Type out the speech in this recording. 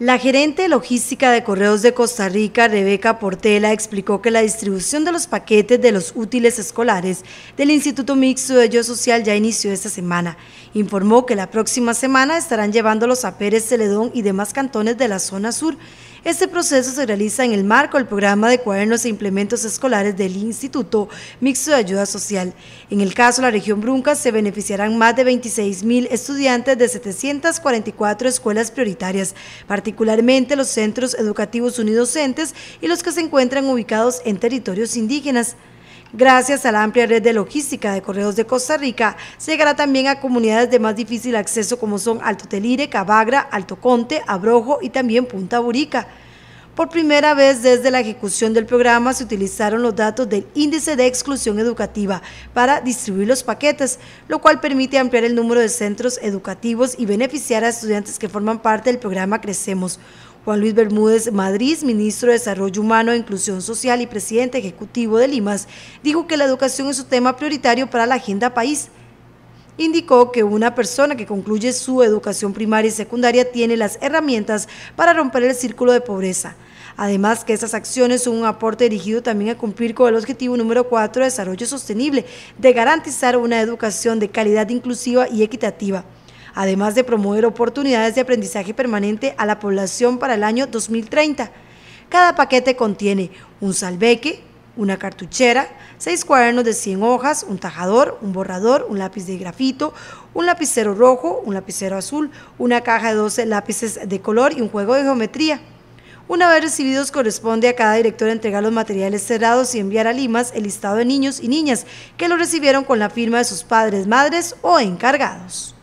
La gerente logística de Correos de Costa Rica, Rebeca Portela, explicó que la distribución de los paquetes de los útiles escolares del Instituto Mixto de Yo Social ya inició esta semana. Informó que la próxima semana estarán llevándolos a Pérez Celedón y demás cantones de la zona sur. Este proceso se realiza en el marco del programa de cuadernos e implementos escolares del Instituto Mixto de Ayuda Social. En el caso de la región Brunca se beneficiarán más de 26.000 estudiantes de 744 escuelas prioritarias, particularmente los centros educativos unidocentes y los que se encuentran ubicados en territorios indígenas. Gracias a la amplia red de logística de correos de Costa Rica, se llegará también a comunidades de más difícil acceso como son Alto Telire, Cabagra, Alto Conte, Abrojo y también Punta Burica. Por primera vez desde la ejecución del programa se utilizaron los datos del índice de exclusión educativa para distribuir los paquetes, lo cual permite ampliar el número de centros educativos y beneficiar a estudiantes que forman parte del programa Crecemos, Juan Luis Bermúdez Madrid, ministro de Desarrollo Humano e Inclusión Social y presidente ejecutivo de Limas, dijo que la educación es un tema prioritario para la agenda país. Indicó que una persona que concluye su educación primaria y secundaria tiene las herramientas para romper el círculo de pobreza. Además que esas acciones son un aporte dirigido también a cumplir con el objetivo número 4 de desarrollo sostenible, de garantizar una educación de calidad inclusiva y equitativa además de promover oportunidades de aprendizaje permanente a la población para el año 2030. Cada paquete contiene un salveque, una cartuchera, seis cuadernos de 100 hojas, un tajador, un borrador, un lápiz de grafito, un lapicero rojo, un lapicero azul, una caja de 12 lápices de color y un juego de geometría. Una vez recibidos corresponde a cada director entregar los materiales cerrados y enviar a Limas el listado de niños y niñas que lo recibieron con la firma de sus padres, madres o encargados.